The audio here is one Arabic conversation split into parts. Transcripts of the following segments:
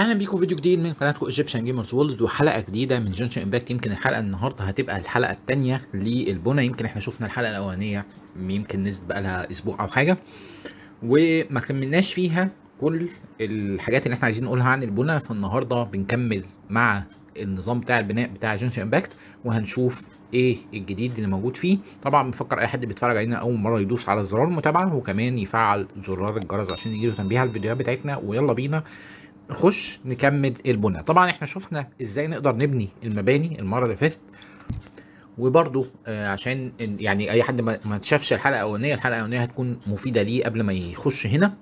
اهلا بيكم فيديو جديد من قناتكم ايجيبشن جيمرز وولد وحلقه جديده من جنشن امباكت يمكن الحلقه النهارده هتبقى الحلقه الثانيه للبنى يمكن احنا شفنا الحلقه الاولانيه يمكن نزلت بقى لها اسبوع او حاجه وما كملناش فيها كل الحاجات اللي احنا عايزين نقولها عن البنى فالنهارده بنكمل مع النظام بتاع البناء بتاع جنشن امباكت وهنشوف ايه الجديد اللي موجود فيه طبعا بنفكر اي حد بيتفرج علينا اول مره يدوس على زرار المتابعه وكمان يفعل زرار الجرس عشان يجيله تنبيه على الفيديوهات بتاعتنا ويلا بينا نخش نكمل البناء طبعا احنا شفنا ازاي نقدر نبني المباني المره اللي فاتت وبرده آه، عشان يعني اي حد ما شافش الحلقه الاولانيه الحلقه الاولانيه هتكون مفيده ليه قبل ما يخش هنا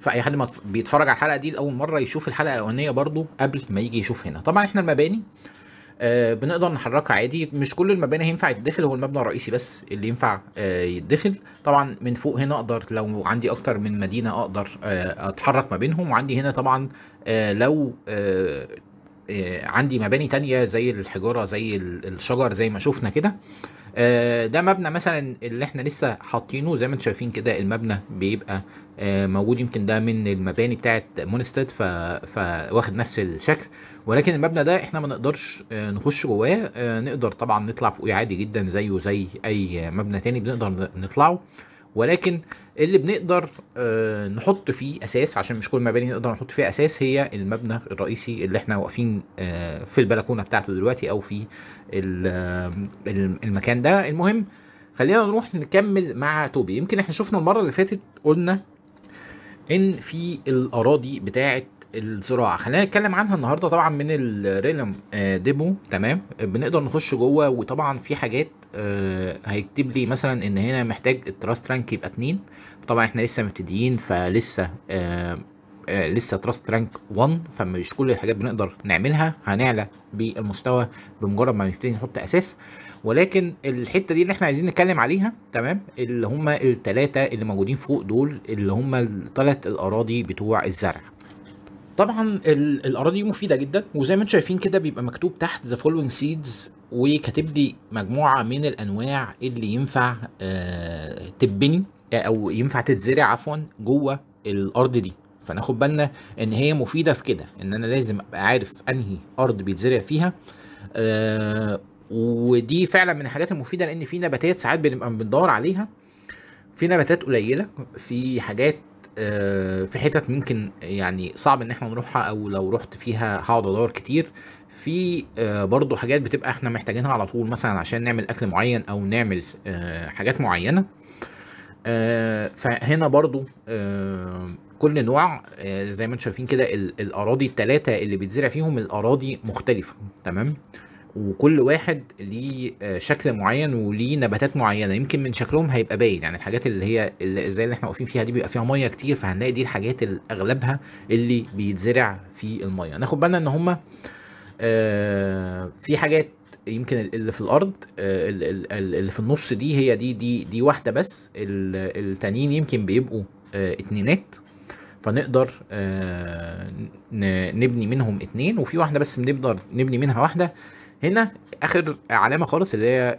فاي حد ما بيتفرج على الحلقه دي لاول مره يشوف الحلقه الاولانيه برده قبل ما يجي يشوف هنا طبعا احنا المباني آه بنقدر نحركها عادي مش كل المباني هينفع يتدخل هو المبنى الرئيسي بس اللي ينفع آه يتدخل طبعا من فوق هنا اقدر لو عندي اكتر من مدينه اقدر آه اتحرك ما بينهم وعندي هنا طبعا آه، لو آه، آه، عندي مباني تانية زي الحجارة زي الشجر زي ما شفنا كده ده مبنى مثلا اللي احنا لسه حاطينه زي ما انتم شايفين كده المبنى بيبقى موجود يمكن ده من المباني بتاعه مونستد ف... فواخد نفس الشكل ولكن المبنى ده احنا ما نقدرش نخش جواه نقدر طبعا نطلع فوقيه عادي جدا زيه زي اي مبنى تاني بنقدر نطلعه ولكن اللي بنقدر آه، نحط فيه اساس عشان مش كل المباني نقدر نحط فيها اساس هي المبنى الرئيسي اللي احنا واقفين آه، في البلكونه بتاعته دلوقتي او في آه، المكان ده المهم خلينا نروح نكمل مع توبي يمكن احنا شفنا المره اللي فاتت قلنا ان في الاراضي بتاعه الزراعه خلينا نتكلم عنها النهارده طبعا من الريلم ديمو تمام بنقدر نخش جوه وطبعا في حاجات آه، هيكتب لي مثلا ان هنا محتاج التراست رانك يبقى اتنين طبعا احنا لسه مبتدئين فلسه آه، آه، لسه تراست رانك 1 فمش كل الحاجات بنقدر نعملها هنعلى بالمستوى بمجرد ما نبتدي نحط اساس ولكن الحته دي اللي احنا عايزين نتكلم عليها تمام اللي هم الثلاثه اللي موجودين فوق دول اللي هم الثلاث الاراضي بتوع الزرع طبعا الاراضي مفيده جدا وزي ما انتم شايفين كده بيبقى مكتوب تحت ذا فولوينج سيدز وكاتب لي مجموعه من الانواع اللي ينفع آه، تبني او ينفع تتزرع عفوا جوه الارض دي فناخد بالنا ان هي مفيده في كده ان انا لازم ابقى عارف انهي ارض بيتزرع فيها آه، ودي فعلا من الحاجات المفيده لان في نباتات ساعات بنبقى بندور عليها في نباتات قليله في حاجات آه، في حتت ممكن يعني صعب ان احنا نروحها او لو رحت فيها هقعد ادور كتير في آه، برضو حاجات بتبقى احنا محتاجينها على طول مثلا عشان نعمل اكل معين او نعمل آه، حاجات معينه فهنا برضو كل نوع زي ما انتم شايفين كده الاراضي التلاتة اللي بيتزرع فيهم الاراضي مختلفه تمام وكل واحد ليه آه، شكل معين وليه نباتات معينه يمكن من شكلهم هيبقى باين يعني الحاجات اللي هي اللي زي اللي احنا واقفين فيها دي بيبقى فيها ميه كتير فهنلاقي دي الحاجات اللي اغلبها اللي بيتزرع في الميه ناخد بالنا ان هما آه، في حاجات يمكن اللي في الارض آه، اللي في النص دي هي دي دي دي واحده بس التانيين يمكن بيبقوا اتنينات فنقدر نبني منهم اتنين وفي واحده بس بنقدر نبني منها واحده هنا اخر علامه خالص اللي هي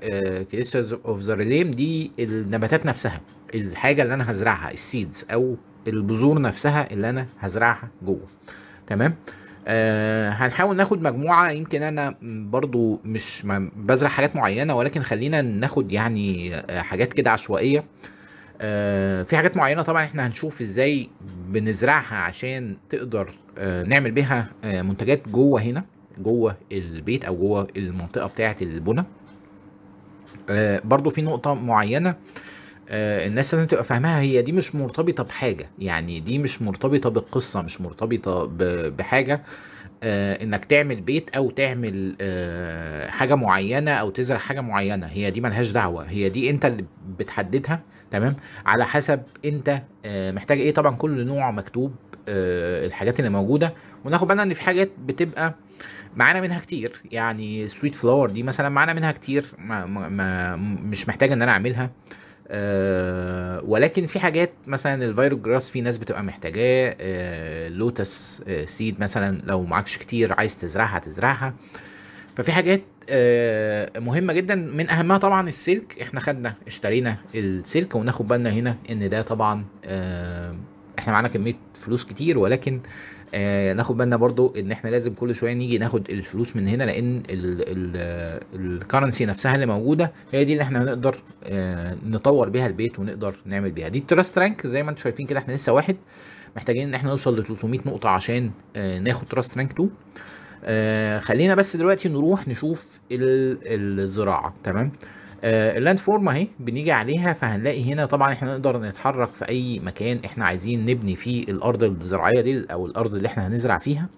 كريسز اوف ذا ريليم دي النباتات نفسها الحاجه اللي انا هزرعها السيدز او البذور نفسها اللي انا هزرعها جوه تمام أه هنحاول ناخد مجموعة يمكن أنا برضو مش بزرع حاجات معينة ولكن خلينا ناخد يعني آه، حاجات كده عشوائية أه في حاجات معينة طبعا احنا هنشوف ازاي بنزرعها عشان تقدر أه نعمل بيها آه، منتجات جوه هنا جوه البيت او جوه المنطقه بتاعه البنى آه برضو في نقطه معينه آه الناس لازم تبقى فاهماها هي دي مش مرتبطه بحاجه يعني دي مش مرتبطه بالقصه مش مرتبطه بحاجه آه انك تعمل بيت او تعمل آه حاجه معينه او تزرع حاجه معينه هي دي ملهاش دعوه هي دي انت اللي بتحددها تمام على حسب انت آه محتاج ايه طبعا كل نوع مكتوب آه، الحاجات اللي موجوده وناخد بالنا ان في حاجات بتبقى معانا منها كتير يعني سويت فلاور دي مثلا معانا منها كتير ما ما مش محتاج ان انا اعملها أه ولكن في حاجات مثلا الفيرو جراس في ناس بتبقى محتاجاه أه لوتس سيد آه، مثلا لو معكش كتير عايز تزرعها تزرعها ففي حاجات آه، مهمه جدا من اهمها طبعا السلك احنا خدنا اشترينا السلك وناخد بالنا هنا ان ده طبعا آه، احنا معانا كميه فلوس كتير ولكن آه ناخد بالنا برضو ان احنا لازم كل شويه نيجي ناخد الفلوس من هنا لان الكرنسي نفسها اللي موجوده هي دي اللي احنا هنقدر آه نطور بيها البيت ونقدر نعمل بيها دي التراست رانك زي ما انتم شايفين كده احنا لسه واحد محتاجين ان احنا نوصل ل 300 نقطه عشان آه ناخد تراست رانك 2 آه خلينا بس دلوقتي نروح نشوف الزراعه تمام آه آه، اللاند فورم اهي بنيجي عليها فهنلاقي هنا طبعا احنا نقدر نتحرك في اي مكان احنا عايزين نبني فيه الارض الزراعيه دي او الارض اللي احنا هنزرع فيها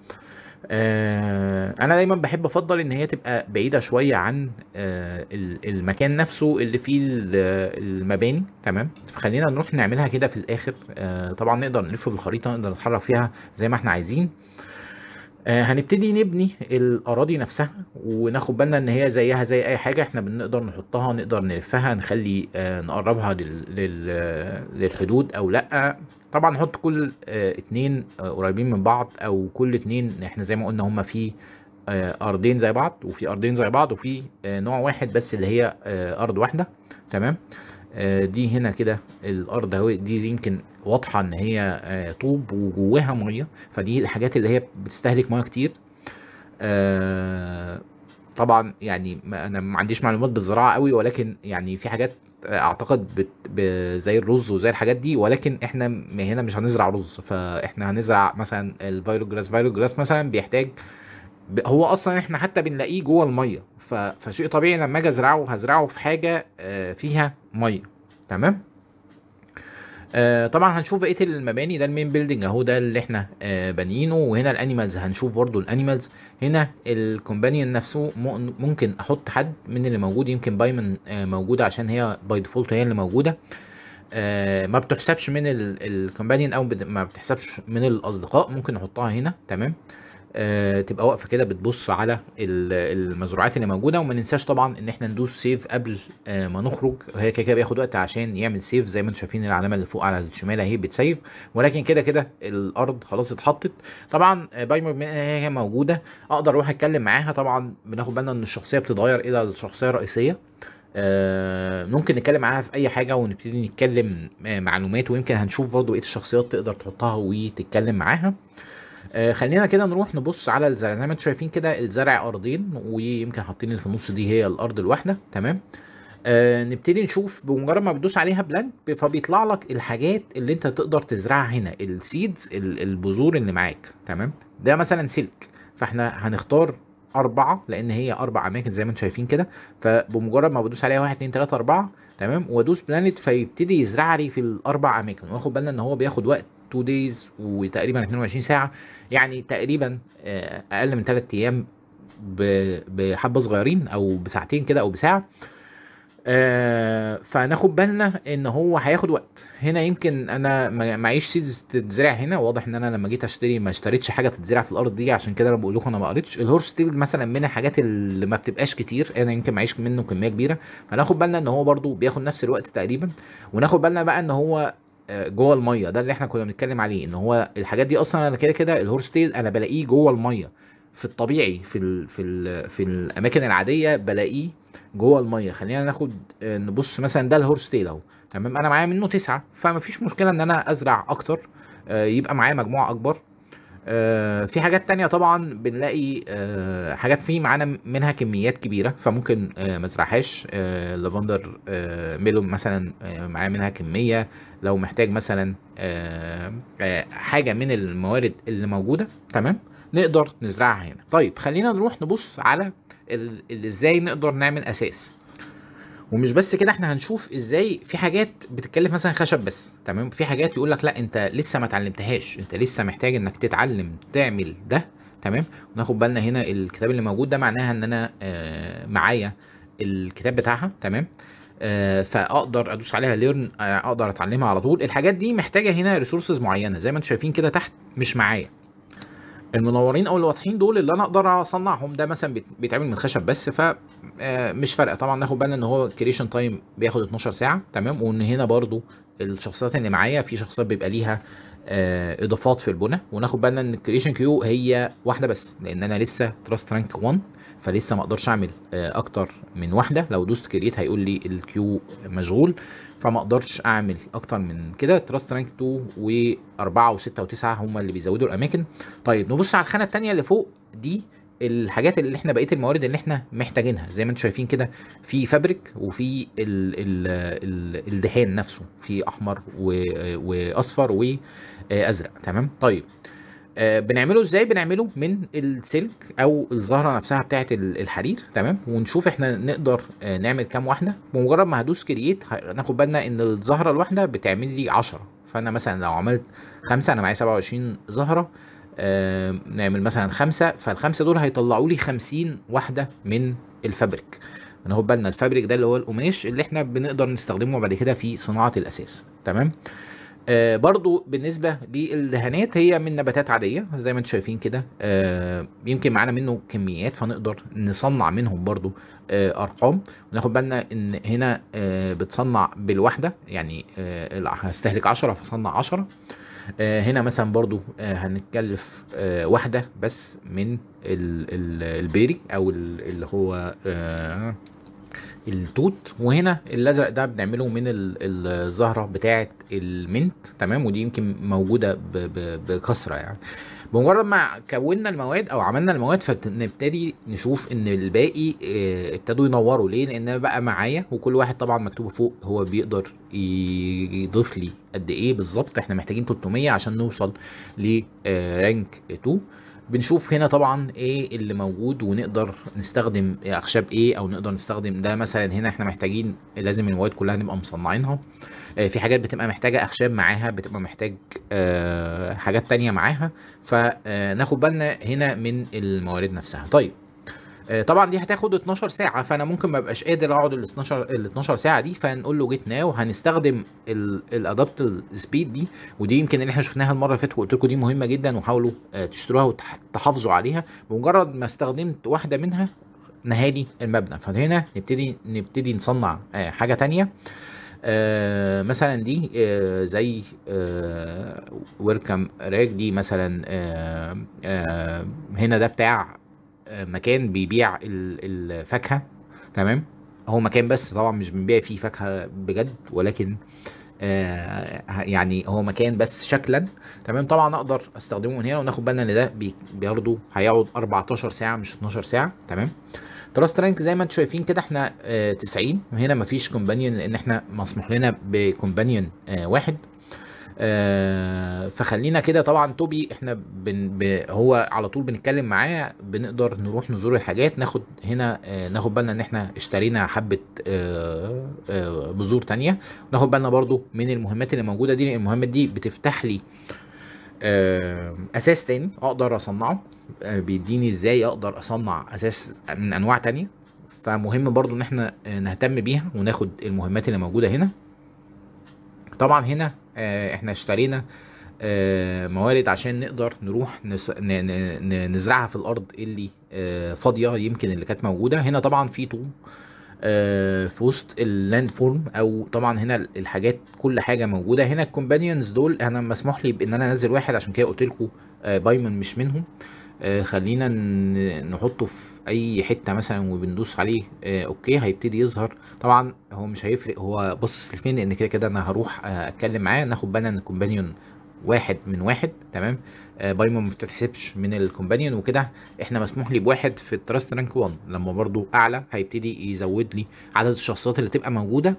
آه، انا دايما بحب افضل ان هي تبقى بعيده شويه عن آه، المكان نفسه اللي فيه المباني تمام فخلينا نروح نعملها كده في الاخر طبعا نقدر نلف بالخريطه نقدر نتحرك فيها زي ما احنا عايزين آه، هنبتدي نبني الاراضي نفسها وناخد بالنا ان هي زيها زي اي حاجه احنا بنقدر نحطها نقدر نلفها نخلي آه، نقربها آه، للحدود او لا طبعا نحط كل اتنين قريبين من بعض او كل اتنين احنا زي ما قلنا هما في ارضين زي بعض وفي ارضين زي بعض وفي نوع واحد بس اللي هي ارض واحده تمام آه، دي هنا كده الارض اهو دي يمكن واضحه ان هي آه، طوب وجواها ميه فدي الحاجات اللي هي بتستهلك ميه كتير آه، طبعا يعني انا ما عنديش معلومات بالزراعه قوي ولكن يعني في حاجات اعتقد بت زي الرز وزي الحاجات دي ولكن احنا هنا مش هنزرع رز فاحنا هنزرع مثلا الفيروجراس جراس جراس مثلا بيحتاج هو اصلا احنا حتى بنلاقيه جوه الميه فشيء طبيعي لما اجي ازرعه هزرعه في حاجه آه، فيها ميه تمام آه، طبعا هنشوف بقيه المباني ده المين بيلدينج اهو ده اللي احنا آه، بانيينه وهنا الانيمالز هنشوف برده الانيمالز هنا الكومبانيون نفسه ممكن احط حد من اللي موجود يمكن بايمن موجوده عشان هي باي ديفولت هي اللي موجوده ما بتحسبش من الكومبانيون او ما بتحسبش من الاصدقاء ممكن احطها هنا تمام آه آه، تبقى واقفه كده بتبص على المزروعات اللي موجوده وما ننساش طبعا ان احنا ندوس سيف قبل آه، ما نخرج هي كده كده بياخد وقت عشان يعمل سيف زي ما انتم شايفين العلامه اللي فوق على الشمال اهي بتسيف ولكن كده كده الارض خلاص اتحطت طبعا آه، بايمر بما هي موجوده اقدر اروح اتكلم معاها طبعا بناخد بالنا ان الشخصيه بتتغير الى الشخصيه الرئيسيه ممكن نتكلم معاها في اي حاجه ونبتدي نتكلم معلومات ويمكن هنشوف برضو بقيه الشخصيات تقدر تحطها وتتكلم معاها آه، خلينا كده نروح نبص على الزرع زي ما انتم شايفين كده الزرع ارضين ويمكن حاطين اللي في النص دي هي الارض الواحده تمام آه نبتدي نشوف بمجرد ما بتدوس عليها بلانك فبيطلع لك الحاجات اللي انت تقدر تزرعها هنا السيدز البذور اللي معاك تمام ده مثلا سلك فاحنا هنختار أربعة لأن هي أربع أماكن زي ما أنتم شايفين كده فبمجرد ما بدوس عليها واحد اتنين تلاتة أربعة تمام وأدوس بلانت فيبتدي يزرع لي في الأربع أماكن وآخد بالنا إن هو بياخد وقت 2 دايز وتقريبا 22 ساعه يعني تقريبا آه، اقل من 3 ايام بحبه صغيرين او بساعتين كده او بساعه آه فناخد بالنا ان هو هياخد وقت هنا يمكن انا معيش سيدز تتزرع هنا واضح ان انا لما جيت اشتري ما اشتريتش حاجه تتزرع في الارض دي عشان كده انا بقول لكم انا ما قريتش الهورس تيل مثلا من الحاجات اللي ما بتبقاش كتير انا يمكن معيش منه كميه كبيره فناخد بالنا ان هو برده بياخد نفس الوقت تقريبا وناخد بالنا بقى ان هو جوه الميه ده اللي احنا كنا بنتكلم عليه ان هو الحاجات دي اصلا انا كده كده الهورس تيل انا بلاقيه جوه الميه في الطبيعي في الـ في الـ في الاماكن العاديه بلاقيه جوه الميه خلينا ناخد آه، نبص مثلا ده الهورس تيل اهو تمام انا معايا منه تسعه فمفيش مشكله ان انا ازرع اكتر آه، يبقى معايا مجموعه اكبر آه، في حاجات تانية طبعا بنلاقي آه، حاجات في معانا منها كميات كبيرة فممكن آه، ما لافندر ميلون مثلا معاه منها كمية لو محتاج مثلا حاجة من الموارد اللي موجودة تمام نقدر نزرعها هنا طيب خلينا نروح نبص على ازاي نقدر نعمل اساس ومش بس كده احنا هنشوف ازاي في حاجات بتتكلف مثلا خشب بس تمام في حاجات يقول لك لا انت لسه ما اتعلمتهاش انت لسه محتاج انك تتعلم تعمل ده تمام وناخد بالنا هنا الكتاب اللي موجود ده معناها ان انا آه معايا الكتاب بتاعها تمام آه فاقدر ادوس عليها ليرن آه اقدر اتعلمها على طول الحاجات دي محتاجه هنا ريسورسز معينه زي ما انتم شايفين كده تحت مش معايا المنورين او الواضحين دول اللي انا اقدر اصنعهم ده مثلا بيتعمل من خشب بس ف آه، مش فارقه طبعا ناخد بالنا ان هو الكريشن تايم بياخد 12 ساعه تمام وان هنا برضو الشخصيات اللي معايا في شخصيات بيبقى ليها آه، اضافات في البنى وناخد بالنا ان الكريشن كيو هي واحده بس لان انا لسه تراست رانك 1 فلسه ما اقدرش اعمل آه، اكتر من واحده لو دوست كريت هيقول لي الكيو مشغول فما اقدرش اعمل اكتر من كده تراست رانك 2 و4 و6 و9 هم اللي بيزودوا الاماكن طيب نبص على الخانه الثانيه اللي فوق دي الحاجات اللي احنا بقيه الموارد اللي احنا محتاجينها زي ما انتم شايفين كده في فابريك وفي ال ال ال الدهان نفسه في احمر آه، واصفر وازرق آه، تمام طيب آه بنعمله ازاي بنعمله من السلك او الزهره نفسها بتاعه الحرير تمام ونشوف احنا نقدر آه نعمل كام واحده بمجرد ما هدوس كرييت هناخد بالنا ان الزهره الواحده بتعمل لي 10 فانا مثلا لو عملت خمسه انا معايا 27 زهره آه نعمل مثلا خمسه فالخمسه دول هيطلعوا لي 50 واحده من الفابريك ناخد بالنا الفابريك ده اللي هو القماش اللي احنا بنقدر نستخدمه بعد كده في صناعه الاساس تمام آه برضو بالنسبه للدهانات هي من نباتات عاديه زي ما انتم شايفين كده آه يمكن معانا منه كميات فنقدر نصنع منهم برضو آه ارقام وناخد بالنا ان هنا آه، بتصنع بالواحده يعني آه، هستهلك 10 فصنع 10 آه، هنا مثلا برضو هنتكلف واحده بس من البيري او اللي هو التوت وهنا الازرق ده بنعمله من الزهره بتاعه المنت تمام ودي يمكن موجوده بكثره يعني بمجرد ما كونا المواد او عملنا المواد فنبتدي نشوف ان الباقي آه، ابتدوا ينوروا ليه لان انا بقى معايا وكل واحد طبعا مكتوب فوق هو بيقدر يضيف لي قد ايه بالظبط احنا محتاجين 300 عشان نوصل لرانك آه، 2 بنشوف هنا طبعا ايه اللي موجود ونقدر نستخدم اخشاب ايه او نقدر نستخدم ده مثلا هنا احنا محتاجين لازم المواد كلها نبقى مصنعينها آه، في حاجات بتبقى محتاجه اخشاب معاها بتبقى محتاج آه، حاجات تانية معاها فناخد آه، بالنا هنا من الموارد نفسها طيب آه، طبعا دي هتاخد 12 ساعه فانا ممكن ما ابقاش قادر اقعد ال 12 ال 12 ساعه دي فنقول له جيت ناو هنستخدم الادابت سبيد دي ودي يمكن اللي احنا شفناها المره اللي فاتت وقلت لكم دي مهمه جدا وحاولوا آه، تشتروها وتحافظوا عليها بمجرد ما استخدمت واحده منها نهالي المبنى فهنا نبتدي نبتدي نصنع آه، حاجه تانية آه مثلا دي آه زي آه ويركم راك دي مثلا آه آه هنا ده بتاع مكان بيبيع الفاكهه تمام هو مكان بس طبعا مش بنبيع فيه فاكهه بجد ولكن آه يعني هو مكان بس شكلا تمام طبعا اقدر استخدمه من هنا وناخد بالنا ان ده برضه هيقعد 14 ساعه مش 12 ساعه تمام تراست رانك زي ما انتم شايفين كده احنا آه 90 وهنا مفيش كومبانيون لان احنا مسموح لنا بكومبانيون آه واحد آه، فخلينا كده طبعا توبي احنا بن ب هو على طول بنتكلم معاه بنقدر نروح نزور الحاجات ناخد هنا آه ناخد بالنا ان احنا اشترينا حبه آه آه بذور تانية ناخد بالنا برضو من المهمات اللي موجوده دي لان المهمات دي بتفتح لي آه اساس تاني اقدر اصنعه آه بيديني ازاي اقدر اصنع اساس من انواع تانية فمهم برضو ان احنا آه، نهتم بيها وناخد المهمات اللي موجوده هنا طبعا هنا آه، احنا اشترينا آه، موارد عشان نقدر نروح نزرعها في الارض اللي آه، فاضيه يمكن اللي كانت موجوده هنا طبعا في طوب في وسط اللاند فورم او طبعا هنا الحاجات كل حاجه موجوده هنا الكومبانيونز دول انا مسموح لي بان انا انزل واحد عشان كده قلت لكم بايمن مش منهم آه، خلينا نحطه في اي حته مثلا وبندوس عليه آه، اوكي هيبتدي يظهر طبعا هو مش هيفرق هو باصص لفين لان كده كده انا هروح آه، اتكلم معاه ناخد بالنا ان الكومبانيون واحد من واحد تمام آه بايمون ما بتتحسبش من الكومبانيون وكده احنا مسموح لي بواحد في التراست رانك 1 لما برده اعلى هيبتدي يزود لي عدد الشخصيات اللي تبقى موجوده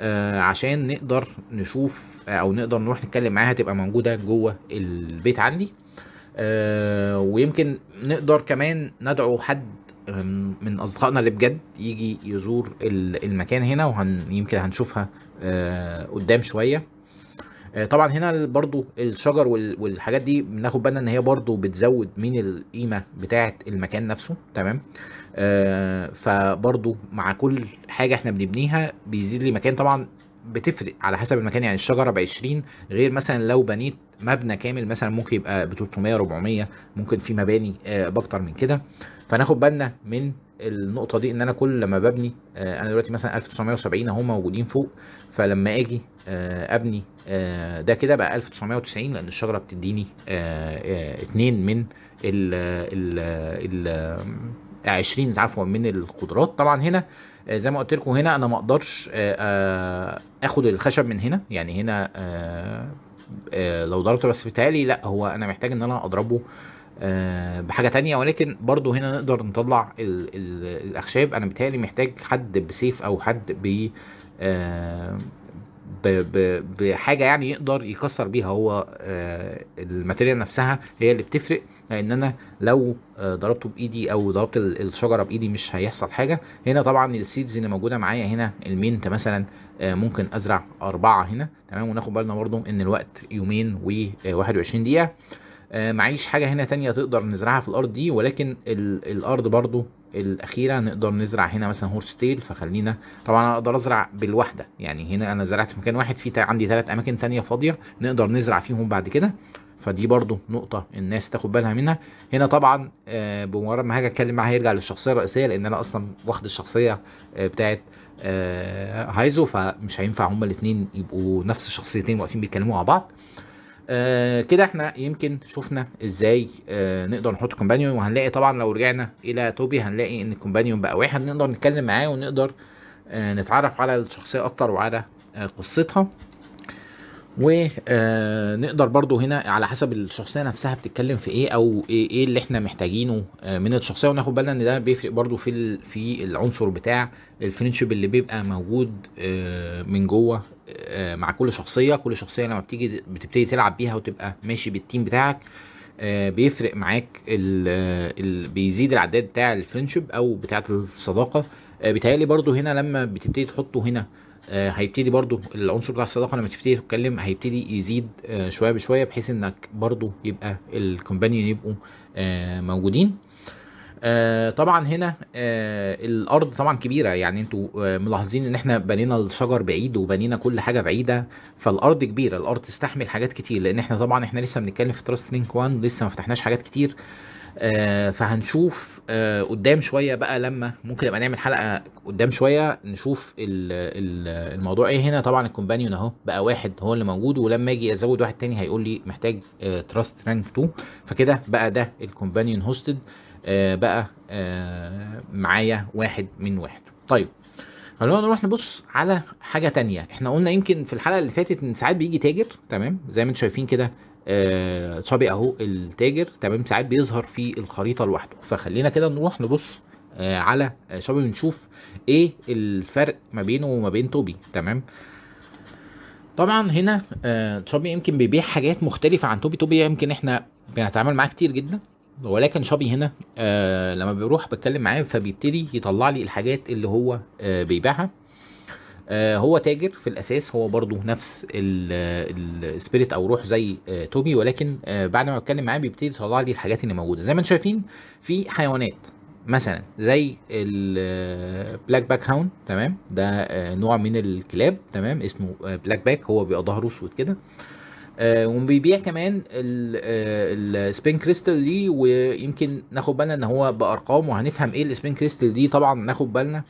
آه عشان نقدر نشوف او نقدر نروح نتكلم معاها تبقى موجوده جوه البيت عندي آه، ويمكن نقدر كمان ندعو حد من اصدقائنا اللي بجد يجي يزور المكان هنا وهن يمكن هنشوفها آه، قدام شويه آه، طبعا هنا برضو الشجر والحاجات دي بناخد بالنا ان هي برضو بتزود من القيمه بتاعه المكان نفسه تمام فبرضو مع كل حاجه احنا بنبنيها بيزيد لي مكان طبعا بتفرق على حسب المكان يعني الشجره ب 20 غير مثلا لو بنيت مبنى كامل مثلا ممكن يبقى ب 300 400 ممكن في مباني آه، باكتر من كده فناخد بالنا من النقطه دي ان انا كل لما ببني آه، انا دلوقتي مثلا 1970 اهو موجودين فوق فلما اجي آه، ابني ده كده بقى 1990 لان الشجره بتديني اتنين من ال ال ال 20 عفوا من القدرات طبعا هنا آه، زي ما قلت لكم هنا انا ما اقدرش آه، آه، اخد الخشب من هنا يعني هنا لو ضربته بس بتالي لا هو انا محتاج ان انا اضربه بحاجة تانية ولكن برضو هنا نقدر نطلع الـ الـ الأخشاب أنا بتهيألي محتاج حد بسيف أو حد ب بحاجه يعني يقدر يكسر بيها هو آه، الماتيريال نفسها هي اللي بتفرق لان انا لو آه، ضربته بايدي او ضربت الشجره بايدي مش هيحصل حاجه هنا طبعا السيدز اللي موجوده معايا هنا المنت مثلا آه، ممكن ازرع اربعه هنا تمام وناخد بالنا برضو ان الوقت يومين و21 دقيقه آه، معيش حاجة هنا تانية تقدر نزرعها في الأرض دي ولكن الأرض برضو الأخيرة نقدر نزرع هنا مثلا هورس تيل فخلينا طبعا أنا أقدر أزرع بالواحدة يعني هنا أنا زرعت في مكان واحد في عندي ثلاث أماكن تانية فاضية نقدر نزرع فيهم بعد كده فدي برضو نقطة الناس تاخد بالها منها هنا طبعا آه، بمجرد ما هاجي اتكلم معاه هيرجع للشخصية الرئيسية لان انا اصلا واخد الشخصية آه، بتاعت هايزو فمش هينفع هما الاتنين يبقوا نفس الشخصيتين واقفين بيتكلموا مع بعض آه، كده احنا يمكن شفنا ازاي آه نقدر نحط كومبانيون وهنلاقي طبعا لو رجعنا الى توبي هنلاقي ان الكومبانيون بقى واحد نقدر نتكلم معاه ونقدر آه نتعرف على الشخصيه اكتر وعلى آه قصتها ونقدر برضو هنا على حسب الشخصيه نفسها بتتكلم في ايه او ايه, إيه اللي احنا محتاجينه آه، من الشخصيه وناخد بالنا ان ده بيفرق برضو في في العنصر بتاع الفرنشيب اللي بيبقى موجود آه، من جوه آه، مع كل شخصيه كل شخصيه لما بتيجي بتبتدي تلعب بيها وتبقى ماشي بالتيم بتاعك بيفرق معاك بيزيد العداد بتاع الفرنشيب او بتاعه الصداقه بيتهيألي برضو هنا لما بتبتدي تحطه هنا آه، هيبتدي برضو العنصر بتاع الصداقه لما تبتدي تتكلم هيبتدي يزيد آه، شويه بشويه بحيث انك برضو يبقى الكومبانيون يبقوا آه، موجودين آه طبعا هنا آه الارض طبعا كبيره يعني انتوا آه ملاحظين ان احنا بنينا الشجر بعيد وبنينا كل حاجه بعيده فالارض كبيره الارض تستحمل حاجات كتير لان احنا طبعا احنا لسه بنتكلم في تراست لينك 1 لسه ما فتحناش حاجات كتير آه، فهنشوف آه، قدام شويه بقى لما ممكن نبقى نعمل حلقه قدام شويه نشوف الموضوع ايه هنا طبعا الكومبانيون اهو بقى واحد هو اللي موجود ولما اجي ازود واحد تاني هيقول لي محتاج تراست رانك 2 فكده بقى ده الكومبانيون هوستد آه، بقى معايا واحد من واحد طيب خلونا نروح نبص على حاجه تانية احنا قلنا يمكن في الحلقه اللي فاتت ان ساعات بيجي تاجر تمام زي ما انتم شايفين كده آه، صابق اهو التاجر تمام ساعات بيظهر في الخريطه لوحده فخلينا كده نروح نبص آه، على شوبي آه، بنشوف ايه الفرق ما بينه وما بين توبي تمام طبعا هنا شوبي يمكن بيبيع حاجات مختلفه عن توبي توبي يمكن احنا بنتعامل معاه كتير جدا ولكن شوبي هنا لما بروح بتكلم معاه فبيبتدي يطلع لي الحاجات اللي هو بيبيعها آه، هو تاجر في الاساس هو برضه نفس السبيريت او روح زي آه، توبي ولكن آه، بعد ما بتكلم معاه بيبتدي يطلع لي الحاجات اللي موجوده زي ما انتم شايفين في حيوانات مثلا زي البلاك باك هاوند تمام ده نوع من الكلاب تمام اسمه بلاك باك هو بيبقى ظهره اسود كده وبيبيع كمان السبين كريستال دي ويمكن ناخد بالنا ان هو بارقام وهنفهم ايه السبين كريستال دي طبعا ناخد بالنا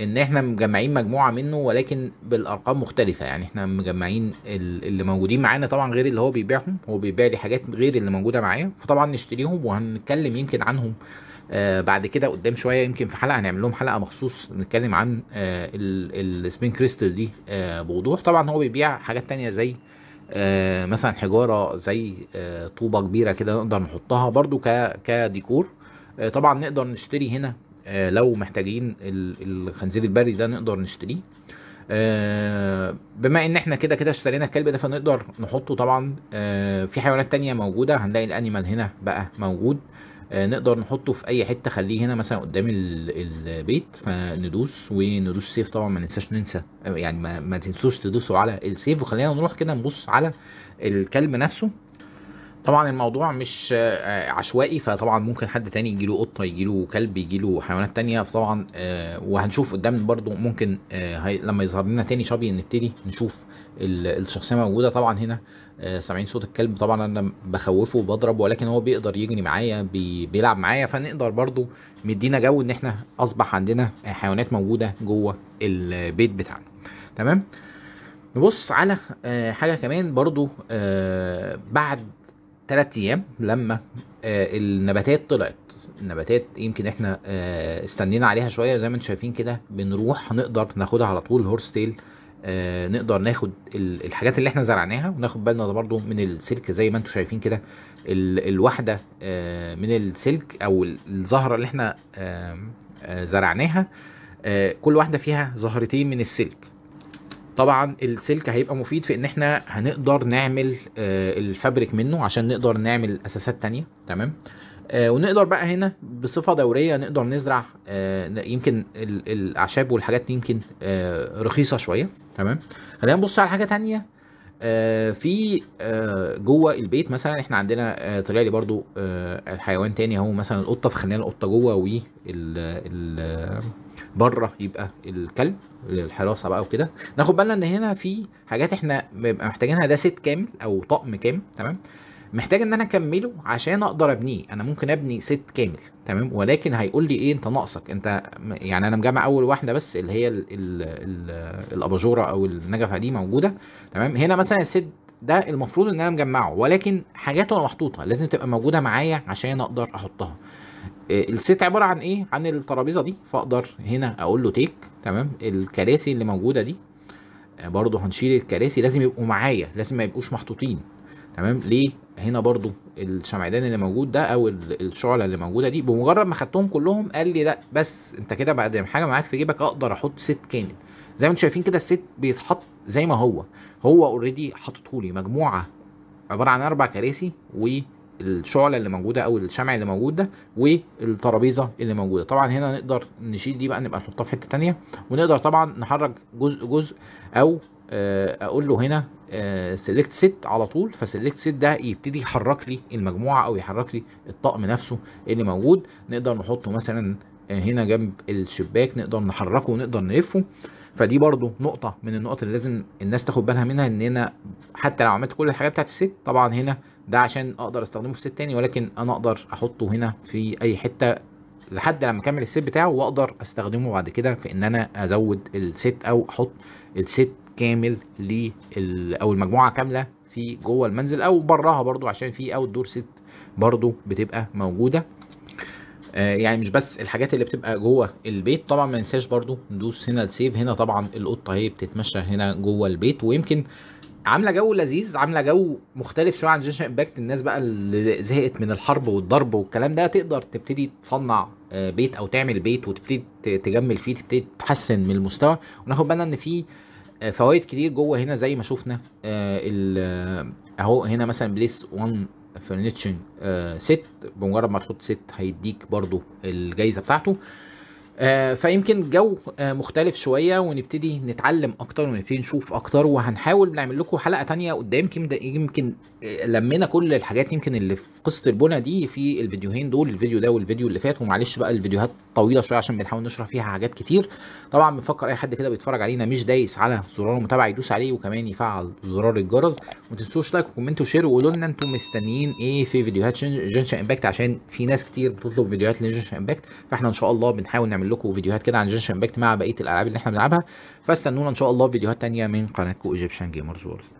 ان احنا مجمعين مجموعه منه ولكن بالارقام مختلفه يعني احنا مجمعين اللي موجودين معانا طبعا غير اللي هو بيبيعهم هو بيبيع لي حاجات غير اللي موجوده معايا فطبعا نشتريهم وهنتكلم يمكن عنهم آه بعد كده قدام شويه يمكن في حلقه هنعمل لهم حلقه مخصوص نتكلم عن آه السبين كريستال دي آه بوضوح طبعا هو بيبيع حاجات تانية زي آه مثلا حجاره زي آه طوبه كبيره كده نقدر نحطها برده كديكور آه، طبعا نقدر نشتري هنا آه، لو محتاجين الخنزير البري ده نقدر نشتريه آه، بما ان احنا كده كده اشترينا الكلب ده فنقدر نحطه طبعا آه، في حيوانات تانية موجودة هنلاقي الانيمال هنا بقى موجود نقدر نحطه في اي حته خليه هنا مثلا قدام البيت فندوس وندوس سيف طبعا ما ننساش ننسى يعني ما, ما تنسوش تدوسوا على السيف وخلينا نروح كده نبص على الكلب نفسه طبعا الموضوع مش آه، آه، عشوائي فطبعا ممكن حد تاني يجي له قطه يجي له كلب يجي له حيوانات تانية فطبعا آه، وهنشوف قدام برضو ممكن لما يظهر لنا تاني شبي نبتدي نشوف الشخصيه موجوده طبعا هنا سامعين صوت الكلب طبعا انا بخوفه وبضرب ولكن هو بيقدر يجري معايا بيلعب معايا فنقدر برضو مدينا جو ان احنا اصبح عندنا حيوانات موجوده جوه البيت بتاعنا تمام نبص على حاجه كمان برضو بعد ثلاث ايام لما آه، النباتات طلعت النباتات يمكن احنا آه، استنينا عليها شويه زي ما انتم شايفين كده بنروح نقدر ناخدها على طول هورس آه، تيل نقدر ناخد الحاجات اللي احنا زرعناها وناخد بالنا برضو من السلك زي ما انتم شايفين كده الواحدة من السلك او الزهرة اللي احنا زرعناها كل واحدة فيها زهرتين من السلك طبعا السلك هيبقى مفيد في ان احنا هنقدر نعمل آه، الفابريك منه عشان نقدر نعمل اساسات تانية تمام آه، ونقدر بقى هنا بصفه دوريه نقدر نزرع آه، يمكن الاعشاب والحاجات يمكن رخيصه شويه تمام خلينا نبص على حاجه تانية في جوه البيت مثلا احنا عندنا طلع لي برضو الحيوان تاني اهو مثلا القطه فخلينا القطه جوه و بره يبقى الكلب للحراسه بقى وكده ناخد بالنا ان هنا في حاجات احنا بيبقى محتاجينها ده سيت كامل او طقم كامل تمام محتاج ان انا اكمله عشان اقدر ابنيه انا ممكن ابني ست كامل تمام ولكن هيقول لي ايه انت ناقصك انت يعني انا مجمع اول واحده بس اللي هي الـ الـ الـ الاباجوره او النجفه دي موجوده تمام هنا مثلا الست ده المفروض ان انا مجمعه ولكن حاجاته محطوطه لازم تبقى موجوده معايا عشان اقدر احطها آه، الست عباره عن ايه عن الترابيزه دي فاقدر هنا اقول له تيك تمام الكراسي اللي موجوده دي آه، برضو هنشيل الكراسي لازم يبقوا معايا لازم ما يبقوش محطوطين تمام ليه هنا برضو الشمعدان اللي موجود ده او الشعله اللي موجوده دي بمجرد ما خدتهم كلهم قال لي لا بس انت كده بعد ما حاجه معاك في جيبك اقدر احط ست كامل زي ما انتم شايفين كده الست بيتحط زي ما هو هو اوريدي حاططهولي مجموعه عباره عن اربع كراسي و الشعله اللي موجوده او الشمع اللي موجود ده والترابيزه اللي موجوده طبعا هنا نقدر نشيل دي بقى نبقى نحطها في حته ثانيه ونقدر طبعا نحرك جزء جزء او آه، اقول له هنا سيلكت آه، ست على طول فسيلكت ست ده يبتدي يحرك لي المجموعه او يحرك لي الطقم نفسه اللي موجود نقدر نحطه مثلا آه، هنا جنب الشباك نقدر نحركه ونقدر نلفه فدي برضو نقطه من النقط اللي لازم الناس تاخد بالها منها ان هنا حتى لو عملت كل الحاجات بتاعت الست طبعا هنا ده عشان اقدر استخدمه في سيت تاني ولكن انا اقدر احطه هنا في اي حته لحد لما اكمل السيت بتاعه واقدر استخدمه بعد كده في ان انا ازود السيت او احط السيت كامل لل او المجموعه كامله في جوه المنزل او براها برضو عشان في اوت دور سيت برضو بتبقى موجوده آه، يعني مش بس الحاجات اللي بتبقى جوه البيت طبعا ما ننساش برضو ندوس هنا لسيف هنا طبعا القطه هي بتتمشى هنا جوه البيت ويمكن عامله جو لذيذ عامله جو مختلف شويه عن جيش امباكت الناس بقى اللي زهقت من الحرب والضرب والكلام ده تقدر تبتدي تصنع آه، بيت او تعمل بيت وتبتدي تجمل فيه تبتدي تحسن من المستوى وناخد بالنا ان في آه، فوائد كتير جوه هنا زي ما شفنا آه، اهو هنا مثلا بليس 1 فرنتشنج ست بمجرد ما تحط ست هيديك برضو الجايزه بتاعته آه، فيمكن جو آه، مختلف شويه ونبتدي نتعلم اكتر ونبتدي نشوف اكتر وهنحاول نعمل لكم حلقه تانية قدام يمكن آه، لمينا كل الحاجات يمكن اللي في قصه البنى دي في الفيديوهين دول الفيديو ده والفيديو اللي فات ومعلش بقى الفيديوهات طويله شويه عشان بنحاول نشرح فيها حاجات كتير طبعا بنفكر اي حد كده بيتفرج علينا مش دايس على زرار المتابعه يدوس عليه وكمان يفعل زرار الجرس وما تنسوش لايك وكومنت وشير وقولوا لنا انتم مستنيين ايه في فيديوهات جنشن امباكت عشان في ناس كتير بتطلب فيديوهات لجنشن امباكت فاحنا ان شاء الله بنحاول نعمل اعمل لكم فيديوهات كده عن جنشن امباكت مع بقيه الالعاب اللي احنا بنلعبها فاستنونا ان شاء الله فيديوهات ثانيه من قناتكم ايجيبشن جيمرز وورلد